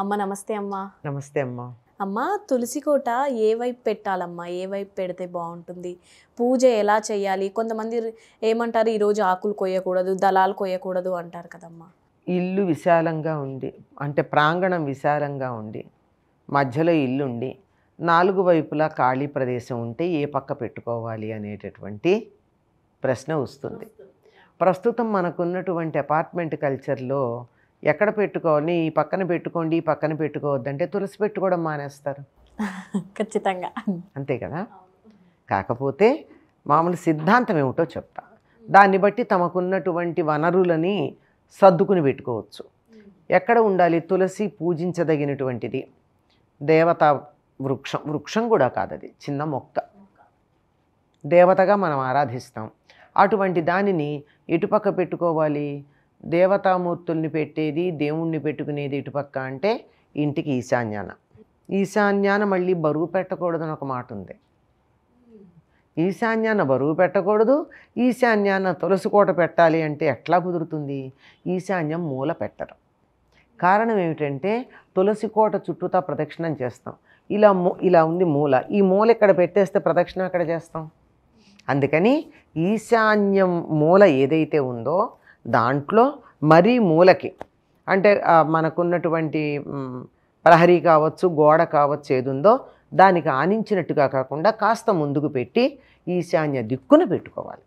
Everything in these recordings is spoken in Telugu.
అమ్మ నమస్తే అమ్మా నమస్తే అమ్మా అమ్మ కోట ఏ వైపు పెట్టాలమ్మా ఏ వైపు పెడితే బాగుంటుంది పూజ ఎలా చేయాలి కొంతమంది ఏమంటారు ఈరోజు ఆకులు కొయ్యకూడదు దళాలు కొయ్యకూడదు అంటారు కదమ్మా ఇల్లు విశాలంగా ఉండి అంటే ప్రాంగణం విశాలంగా ఉండి మధ్యలో ఇల్లు ఉండి నాలుగు వైపులా ఖాళీ ప్రదేశం ఉంటే ఏ పక్క పెట్టుకోవాలి అనేటటువంటి ప్రశ్న వస్తుంది ప్రస్తుతం మనకున్నటువంటి అపార్ట్మెంట్ కల్చర్లో ఎక్కడ పెట్టుకోవాలి ఈ పక్కన పెట్టుకోండి ఈ పక్కన పెట్టుకోవద్దంటే తులసి పెట్టుకోవడం మానేస్తారు ఖచ్చితంగా అంతే కదా కాకపోతే మామూలు సిద్ధాంతం ఏమిటో చెప్తా దాన్ని బట్టి తమకున్నటువంటి వనరులని సర్దుకుని పెట్టుకోవచ్చు ఎక్కడ ఉండాలి తులసి పూజించదగినటువంటిది దేవత వృక్షం వృక్షం కూడా కాదు అది చిన్న మొక్క దేవతగా మనం ఆరాధిస్తాం అటువంటి దానిని ఎటుపక్క పెట్టుకోవాలి దేవతామూర్తుల్ని పెట్టేది దేవుణ్ణి పెట్టుకునేది ఇటుపక్క అంటే ఇంటికి ఈశాన్యాన ఈశాన్యాన మళ్ళీ బరువు పెట్టకూడదని ఒక మాట ఉంది ఈశాన్యాన బరువు పెట్టకూడదు ఈశాన్యాన తులసికోట పెట్టాలి అంటే ఎట్లా కుదురుతుంది ఈశాన్యం మూల పెట్టరు కారణం ఏమిటంటే తులసికోట చుట్టూతా ప్రదక్షిణం చేస్తాం ఇలా ఇలా ఉంది మూల ఈ మూల ఇక్కడ పెట్టేస్తే ప్రదక్షిణ అక్కడ చేస్తాం అందుకని ఈశాన్యం మూల ఏదైతే ఉందో దాంట్లో మరీ మూలకి అంటే మనకున్నటువంటి ప్రహరీ కావచ్చు గోడ కావచ్చు ఏదుందో దానికి ఆనించినట్టుగా కాకుండా కాస్త ముందుకు పెట్టి ఈశాన్య దిక్కున పెట్టుకోవాలి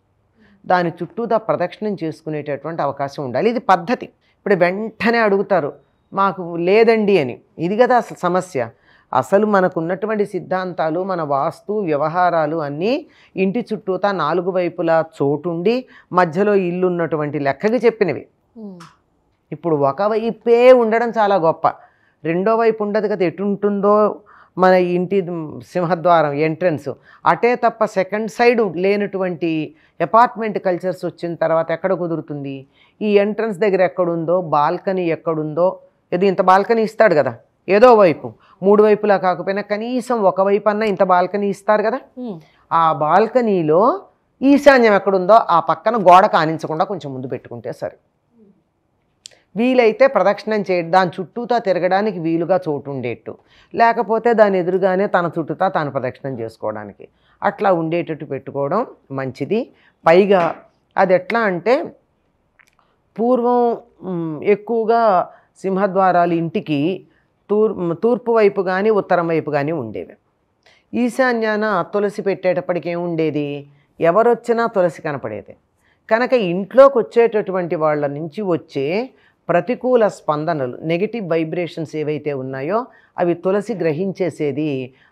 దాని చుట్టూదా ప్రదక్షిణం చేసుకునేటటువంటి అవకాశం ఉండాలి ఇది పద్ధతి ఇప్పుడు వెంటనే అడుగుతారు మాకు లేదండి అని ఇది కదా సమస్య అసలు మనకున్నటువంటి సిద్ధాంతాలు మన వాస్తు వ్యవహారాలు అన్నీ ఇంటి చుట్టూతా నాలుగు వైపులా చోటుండి మధ్యలో ఇల్లు ఉన్నటువంటి లెక్కకి చెప్పినవి ఇప్పుడు ఒకవైపే ఉండడం చాలా గొప్ప రెండో వైపు ఉండదు కదా ఎటుంటుందో మన ఇంటి సింహద్వారం ఎంట్రన్స్ అటే తప్ప సెకండ్ సైడ్ లేనటువంటి అపార్ట్మెంట్ కల్చర్స్ వచ్చిన తర్వాత ఎక్కడ కుదురుతుంది ఈ ఎంట్రన్స్ దగ్గర ఎక్కడుందో బాల్కనీ ఎక్కడుందో ఇది ఇంత బాల్కనీ ఇస్తాడు కదా ఏదో వైపు మూడు వైపులా కాకపోయినా కనీసం ఒకవైపు అన్నా ఇంత బాల్కనీ ఇస్తారు కదా ఆ బాల్కనీలో ఈశాన్యం ఎక్కడుందో ఆ పక్కన గోడ కానించకుండా కొంచెం ముందు పెట్టుకుంటే సరే వీలైతే ప్రదక్షిణం చేయడం దాని చుట్టూతా తిరగడానికి వీలుగా చోటు ఉండేట్టు లేకపోతే దాని ఎదురుగానే తన చుట్టూతా తాను ప్రదక్షిణం చేసుకోవడానికి అట్లా ఉండేటట్టు పెట్టుకోవడం మంచిది పైగా అది ఎట్లా అంటే పూర్వం ఎక్కువగా సింహద్వారాలు ఇంటికి తూర్ తూర్పు వైపు కానీ ఉత్తరం వైపు కానీ ఉండేవి ఈశాన్యాన తులసి పెట్టేటప్పటికి ఏముండేది ఎవరొచ్చినా తులసి కనపడేది కనుక ఇంట్లోకి వచ్చేటటువంటి వాళ్ళ నుంచి వచ్చే ప్రతికూల స్పందనలు నెగిటివ్ వైబ్రేషన్స్ ఏవైతే ఉన్నాయో అవి తులసి గ్రహించేసేది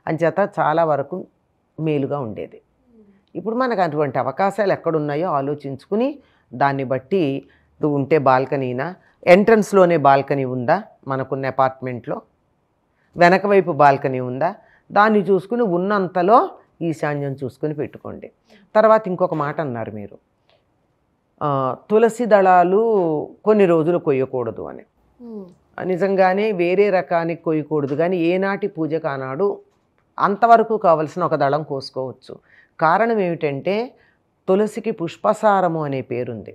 అంచేత చాలా వరకు మేలుగా ఉండేది ఇప్పుడు మనకు అటువంటి అవకాశాలు ఎక్కడున్నాయో ఆలోచించుకుని దాన్ని బట్టి ఉంటే బాల్కనీనా ఎంట్రన్స్లోనే బాల్కనీ ఉందా మనకున్న అపార్ట్మెంట్లో వెనక వైపు బాల్కనీ ఉందా దాన్ని చూసుకుని ఉన్నంతలో ఈశాన్యం చూసుకుని పెట్టుకోండి తర్వాత ఇంకొక మాట అన్నారు మీరు తులసి దళాలు కొన్ని రోజులు కొయ్యకూడదు అని నిజంగానే వేరే రకానికి కొయ్యకూడదు కానీ ఏనాటి పూజ కానాడు అంతవరకు కావలసిన ఒక దళం కోసుకోవచ్చు కారణం ఏమిటంటే తులసికి పుష్పసారము అనే పేరుంది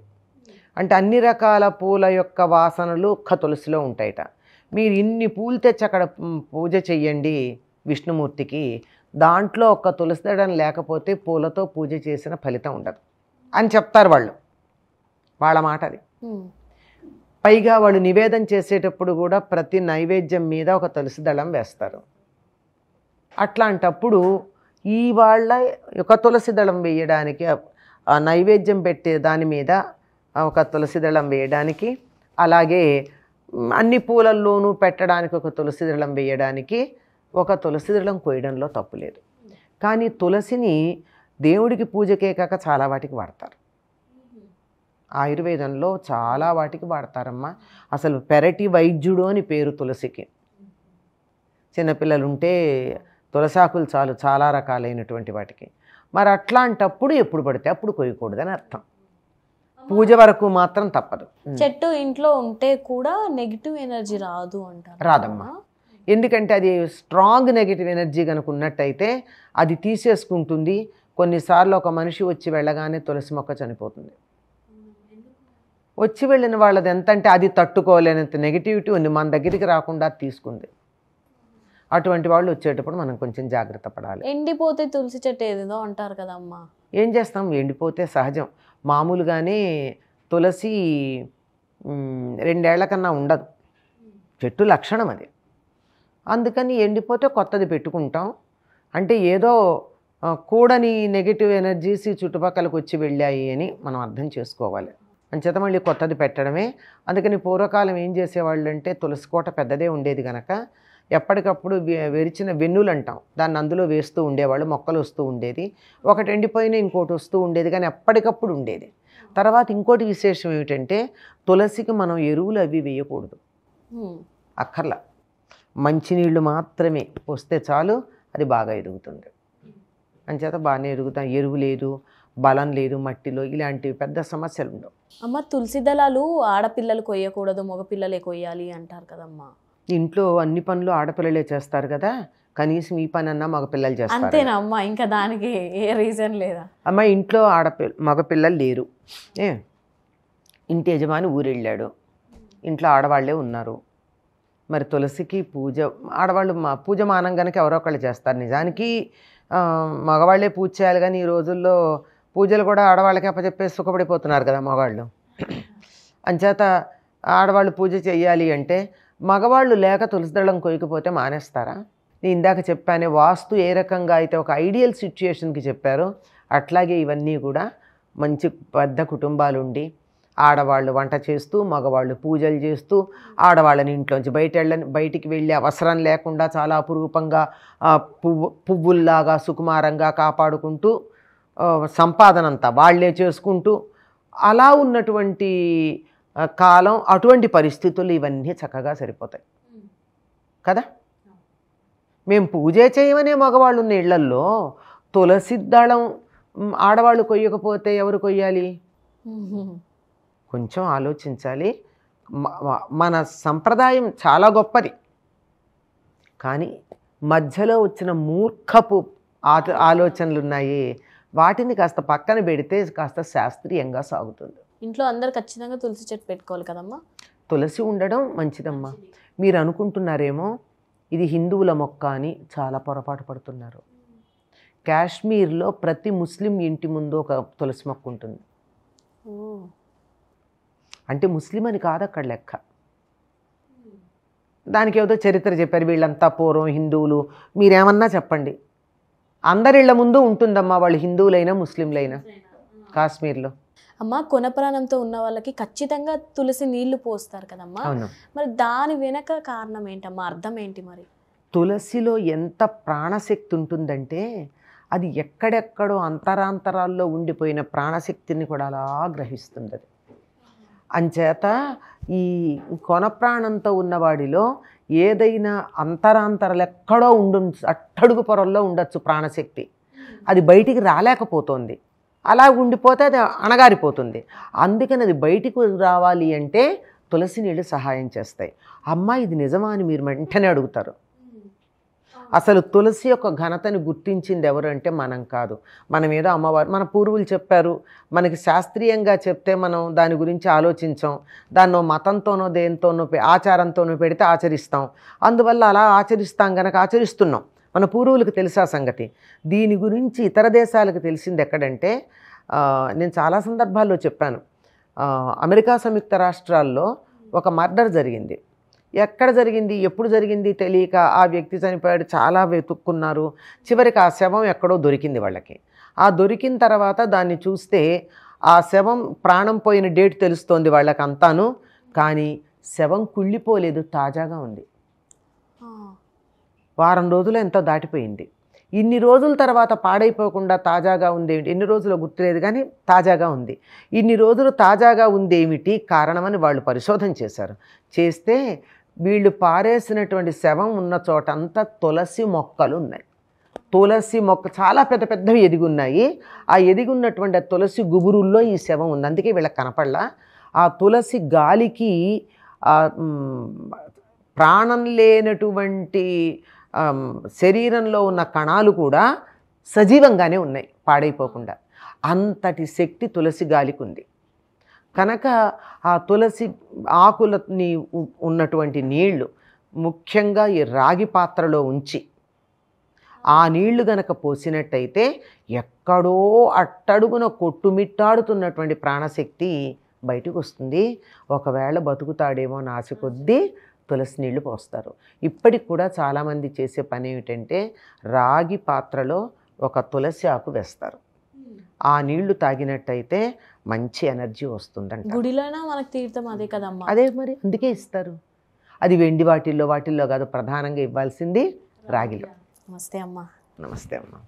అంటే అన్ని రకాల పూల యొక్క వాసనలు ఒక్క తులసిలో ఉంటాయట మీరు ఇన్ని పూలు తెచ్చి అక్కడ పూజ చెయ్యండి విష్ణుమూర్తికి దాంట్లో ఒక్క తులసిదడం లేకపోతే పూలతో పూజ చేసిన ఫలితం ఉండదు అని చెప్తారు వాళ్ళు వాళ్ళ మాట అది పైగా వాళ్ళు నివేదన చేసేటప్పుడు కూడా ప్రతి నైవేద్యం మీద ఒక తులసిదళం వేస్తారు అట్లాంటప్పుడు ఈ వాళ్ళ ఒక తులసిదళం వేయడానికి నైవేద్యం పెట్టే దాని మీద ఒక తులసిదళం వేయడానికి అలాగే అన్ని పూలల్లోనూ పెట్టడానికి ఒక తులసి దళం వేయడానికి ఒక తులసి దళం కోయడంలో తప్పు లేదు కానీ తులసిని దేవుడికి పూజకే కాక చాలా వాటికి వాడతారు ఆయుర్వేదంలో చాలా వాటికి వాడతారమ్మా అసలు పెరటి వైద్యుడు అని పేరు తులసికి చిన్నపిల్లలుంటే తులసాకులు చాలు చాలా రకాలైనటువంటి వాటికి మరి అట్లాంటప్పుడు ఎప్పుడు పడితే అప్పుడు కొయ్యకూడదని అర్థం పూజ వరకు మాత్రం తప్పదు చెట్టు ఇంట్లో ఉంటే కూడా నెగిటివ్ ఎనర్జీ రాదు అంట రాదమ్మా ఎందుకంటే అది స్ట్రాంగ్ నెగిటివ్ ఎనర్జీ కనుక ఉన్నట్టయితే అది తీసేసుకుంటుంది కొన్నిసార్లు ఒక మనిషి వచ్చి వెళ్ళగానే తులసి మొక్క చనిపోతుంది వచ్చి వెళ్ళిన వాళ్ళది ఎంతంటే అది తట్టుకోలేనంత నెగిటివిటీ ఉంది మన దగ్గరికి రాకుండా తీసుకుంది అటువంటి వాళ్ళు వచ్చేటప్పుడు మనం కొంచెం జాగ్రత్త పడాలి ఎండిపోతే తులసి చెట్టు ఏదేదో అంటారు కదమ్మా ఏం చేస్తాం ఎండిపోతే సహజం మామూలుగానే తులసి రెండేళ్ల కన్నా ఉండదు చెట్టు లక్షణం అది అందుకని ఎండిపోతే కొత్తది పెట్టుకుంటాం అంటే ఏదో కూడని నెగిటివ్ ఎనర్జీస్ ఈ చుట్టుపక్కలకు వచ్చి వెళ్ళాయి అని మనం అర్థం చేసుకోవాలి అంచేత మళ్ళీ కొత్తది పెట్టడమే అందుకని పూర్వకాలం ఏం చేసేవాళ్ళు అంటే తులసి కోట పెద్దదే ఉండేది కనుక ఎప్పటికప్పుడు విరిచిన వెన్నులు అంటాం దాన్ని అందులో వేస్తూ ఉండేవాళ్ళు మొక్కలు వస్తూ ఉండేది ఒకటి ఎండిపోయిన ఇంకోటి వస్తూ ఉండేది కానీ ఎప్పటికప్పుడు ఉండేది తర్వాత ఇంకోటి విశేషం ఏమిటంటే తులసికి మనం ఎరువులు అవి వేయకూడదు అక్కర్లా మంచినీళ్ళు మాత్రమే వస్తే చాలు అది బాగా ఎదుగుతుంది అంచేత బాగానే ఎరుగుతాం ఎరువు లేదు బలం లేదు మట్టిలో ఇలాంటివి పెద్ద సమస్యలు ఉండవు అమ్మ తులసి దళాలు ఆడపిల్లలు కొయ్యకూడదు మగపిల్లలే కొయ్యాలి అంటారు కదమ్మా ఇంట్లో అన్ని పనులు ఆడపిల్లలే చేస్తారు కదా కనీసం ఈ పని అన్నా మగపిల్లలు చేస్తారు అంతేనా అమ్మ ఇంకా దానికి ఏ రీజన్ లేదా అమ్మ ఇంట్లో ఆడపిల్ల మగపిల్లలు లేరు ఏ ఇంటి యజమాని ఊరెళ్ళాడు ఇంట్లో ఆడవాళ్లే ఉన్నారు మరి తులసికి పూజ ఆడవాళ్ళు మా పూజ కనుక ఎవరో ఒకళ్ళు చేస్తారు నిజానికి మగవాళ్లే పూజ చేయాలి కానీ ఈ రోజుల్లో పూజలు కూడా ఆడవాళ్ళకి అప్పచెప్పేసి సుఖపడిపోతున్నారు కదా మగవాళ్ళు అంచేత ఆడవాళ్ళు పూజ చేయాలి అంటే మగవాళ్ళు లేక తులసిదళం కొయ్యకపోతే మానేస్తారా నేను ఇందాక చెప్పానే వాస్తు ఏ రకంగా అయితే ఒక ఐడియల్ సిచ్యుయేషన్కి చెప్పారో అట్లాగే ఇవన్నీ కూడా మంచి పెద్ద కుటుంబాలుండి ఆడవాళ్ళు వంట చేస్తూ మగవాళ్ళు పూజలు చేస్తూ ఆడవాళ్ళని ఇంట్లోంచి బయట వెళ్ళని బయటికి వెళ్ళే అవసరం లేకుండా చాలా అపురూపంగా పువ్వు పువ్వుల్లాగా సుకుమారంగా కాపాడుకుంటూ సంపాదన అంతా వాళ్లే చేసుకుంటూ అలా ఉన్నటువంటి కాలం అటువంటి పరిస్థితులు ఇవన్నీ చక్కగా సరిపోతాయి కదా మేము పూజ చేయమనే మగవాళ్ళు ఉన్న ఇళ్లల్లో తులసి దళం ఆడవాళ్ళు కొయ్యకపోతే ఎవరు కొయ్యాలి కొంచెం ఆలోచించాలి మన సంప్రదాయం చాలా గొప్పది కానీ మధ్యలో వచ్చిన మూర్ఖపు ఆలోచనలు ఉన్నాయి వాటిని కాస్త పక్కన పెడితే కాస్త శాస్త్రీయంగా సాగుతుంది ఇంట్లో అందరు ఖచ్చితంగా తులసి చెట్టు పెట్టుకోవాలి కదమ్మా తులసి ఉండడం మంచిదమ్మా మీరు అనుకుంటున్నారేమో ఇది హిందువుల మొక్క అని చాలా పొరపాటు పడుతున్నారు కాశ్మీర్లో ప్రతి ముస్లిం ఇంటి ముందు ఒక తులసి మొక్క ఉంటుంది అంటే ముస్లిం అని కాదు అక్కడ లెక్క దానికి ఏదో చరిత్ర చెప్పారు వీళ్ళంతా పూర్వం హిందువులు మీరేమన్నా చెప్పండి అందరిళ్ల ముందు ఉంటుందమ్మా వాళ్ళు హిందువులైనా ముస్లింలైనా కాశ్మీర్లో అమ్మ కొనప్రాణంతో ఉన్న వాళ్ళకి ఖచ్చితంగా తులసి నీళ్లు పోస్తారు కదమ్మా మరి దాని వెనక కారణం ఏంటమ్మా అర్థం ఏంటి మరి తులసిలో ఎంత ప్రాణశక్తి ఉంటుందంటే అది ఎక్కడెక్కడో అంతరాంతరాల్లో ఉండిపోయిన ప్రాణశక్తిని కూడా అలా గ్రహిస్తుంది అది అంచేత ఈ కొనప్రాణంతో ఉన్నవాడిలో ఏదైనా అంతరాంతరాలు ఎక్కడో ఉండు అట్టడుగు పొరల్లో ఉండొచ్చు ప్రాణశక్తి అది బయటికి రాలేకపోతుంది అలా ఉండిపోతే అది అణగారిపోతుంది అందుకని అది బయటికి రావాలి అంటే తులసి నీళ్ళు సహాయం చేస్తాయి అమ్మ ఇది నిజమా అని మీరు వెంటనే అడుగుతారు అసలు తులసి యొక్క ఘనతని గుర్తించింది ఎవరంటే మనం కాదు మనం ఏదో అమ్మవారు మన పూర్వులు చెప్పారు మనకి శాస్త్రీయంగా చెప్తే మనం దాని గురించి ఆలోచించాం దాన్నో మతంతోనో దేనితోనో ఆచారంతోనో పెడితే ఆచరిస్తాం అందువల్ల అలా ఆచరిస్తాం కనుక ఆచరిస్తున్నాం మన పూర్వులకు తెలుసా సంగతి దీని గురించి ఇతర దేశాలకు తెలిసింది ఎక్కడంటే నేను చాలా సందర్భాల్లో చెప్పాను అమెరికా సంయుక్త రాష్ట్రాల్లో ఒక మర్డర్ జరిగింది ఎక్కడ జరిగింది ఎప్పుడు జరిగింది తెలియక ఆ వ్యక్తి చనిపోయాడు చాలా వెతుక్కున్నారు చివరికి ఆ శవం ఎక్కడో దొరికింది వాళ్ళకి ఆ దొరికిన తర్వాత దాన్ని చూస్తే ఆ శవం ప్రాణం పోయిన డేట్ తెలుస్తోంది వాళ్ళకి అంతాను కానీ శవం కుళ్ళిపోలేదు తాజాగా ఉంది వారం రోజులు ఎంతో దాటిపోయింది ఇన్ని రోజుల తర్వాత పాడైపోకుండా తాజాగా ఉందేమిటి ఎన్ని రోజులు గుర్తులేదు కానీ తాజాగా ఉంది ఇన్ని రోజులు తాజాగా ఉందేమిటి కారణమని వాళ్ళు పరిశోధన చేశారు చేస్తే వీళ్ళు పారేసినటువంటి శవం ఉన్న చోట అంతా తులసి మొక్కలు ఉన్నాయి తులసి మొక్క చాలా పెద్ద పెద్దవి ఎదిగున్నాయి ఆ ఎదిగున్నటువంటి తులసి గుబురుల్లో ఈ శవం ఉంది అందుకే వీళ్ళకి కనపడలా ఆ తులసి గాలికి ప్రాణం లేనటువంటి శరీరంలో ఉన్న కణాలు కూడా సజీవంగానే ఉన్నాయి పాడైపోకుండా అంతటి శక్తి తులసి గాలికి ఉంది కనుక ఆ తులసి ఆకులని ఉన్నటువంటి నీళ్లు ముఖ్యంగా ఈ రాగి పాత్రలో ఉంచి ఆ నీళ్లు గనక పోసినట్టయితే ఎక్కడో అట్టడుగున కొట్టుమిట్టాడుతున్నటువంటి ప్రాణశక్తి బయటకు వస్తుంది ఒకవేళ బతుకుతాడేమో నాసి కొద్దీ తులసి నీళ్లు పోస్తారు ఇప్పటికి కూడా చాలామంది చేసే పని ఏమిటంటే రాగి పాత్రలో ఒక తులసి ఆకు వేస్తారు ఆ నీళ్లు తాగినట్టయితే మంచి ఎనర్జీ వస్తుందంట గుడిలోనా మనకు తీర్థం అదే కదమ్మా అదే మరి అందుకే ఇస్తారు అది వెండి వాటిల్లో వాటిల్లో కాదు ప్రధానంగా ఇవ్వాల్సింది రాగిలో నమస్తే అమ్మా నమస్తే అమ్మా